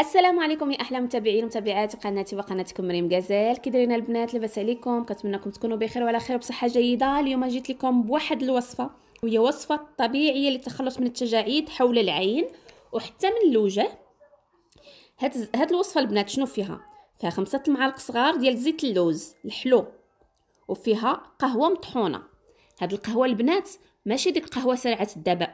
السلام عليكم يا احلى متابعين ومتابعات قناتي وقناتكم مريم غزال كي دايرين البنات لاباس عليكم انكم تكونوا بخير وعلى خير وبصحه جيده اليوم جيت لكم بواحد الوصفه وهي وصفه طبيعيه للتخلص من التجاعيد حول العين وحتى من الوجه هاد هاد الوصفه البنات شنو فيها فيها خمسة المعالق صغار ديال زيت اللوز الحلو وفيها قهوه مطحونه هاد القهوه البنات ماشي ديك القهوه سريعه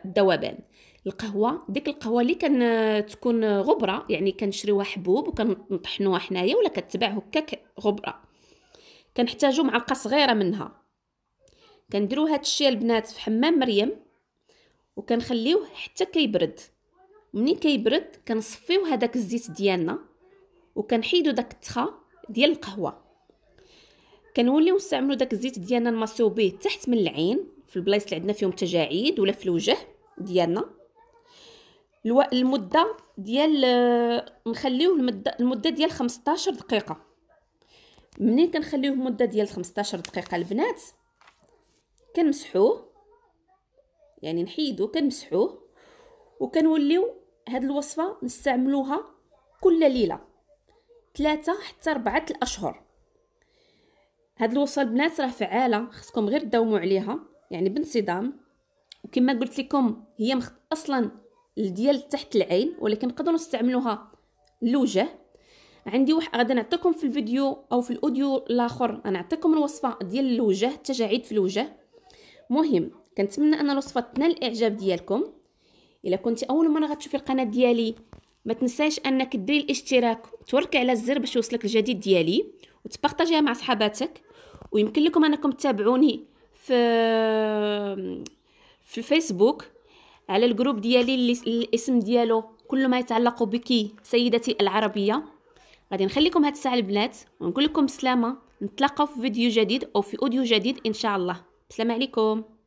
الذوبان القهوه ديك القهوه اللي كان آه، تكون آه، غبره يعني كنشريوها حبوب وكنطحنوها حنايا ولا كتباع هكاك غبره كنحتاجو معلقه صغيره منها كنديرو هاد الشيء البنات في حمام مريم وكنخليوه حتى كيبرد ملي كيبرد كنصفيو هذاك الزيت ديالنا وكنحيدو داك التخا ديال القهوه كنوليو نستعملو داك الزيت ديالنا نماسيو به تحت من العين في البلايص اللي عندنا فيهم تجاعيد ولا في الوجه ديالنا الو... المده ديال آه، نخليوه المده المده ديال 15 دقيقه منين كنخليوه مده ديال 15 دقيقه البنات كنمسحوه يعني نحيدو كنمسحوه وكنوليو هاد الوصفه نستعملوها كل ليله ثلاثة حتى ربعة الاشهر هاد الوصفه البنات راه فعاله خصكم غير تداوموا عليها يعني بانتظام وكما قلت لكم هي مخ... اصلا ديال تحت العين ولكن نقدروا نستعملوها للوجه عندي واحد غادي نعطيكم في الفيديو او في الاوديو الاخر انا نعطيكم الوصفه ديال الوجه التجاعيد في الوجه مهم كنتمنى ان الوصفه تنال الاعجاب ديالكم الا كنت اول مره غتشوفي القناه ديالي ما تنساش انك ديري الاشتراك وتوركي على الزر باش يوصلك الجديد ديالي وتبارطاجيها مع صحاباتك ويمكن لكم انكم تتابعوني في في الفيسبوك على الجروب ديالي اللي الاسم ديالو كل ما يتعلق بك سيدتي العربيه غادي نخليكم هاد الساعه البنات ونقول لكم بسلامه نتلاقاو في فيديو جديد او في اوديو جديد ان شاء الله السلام عليكم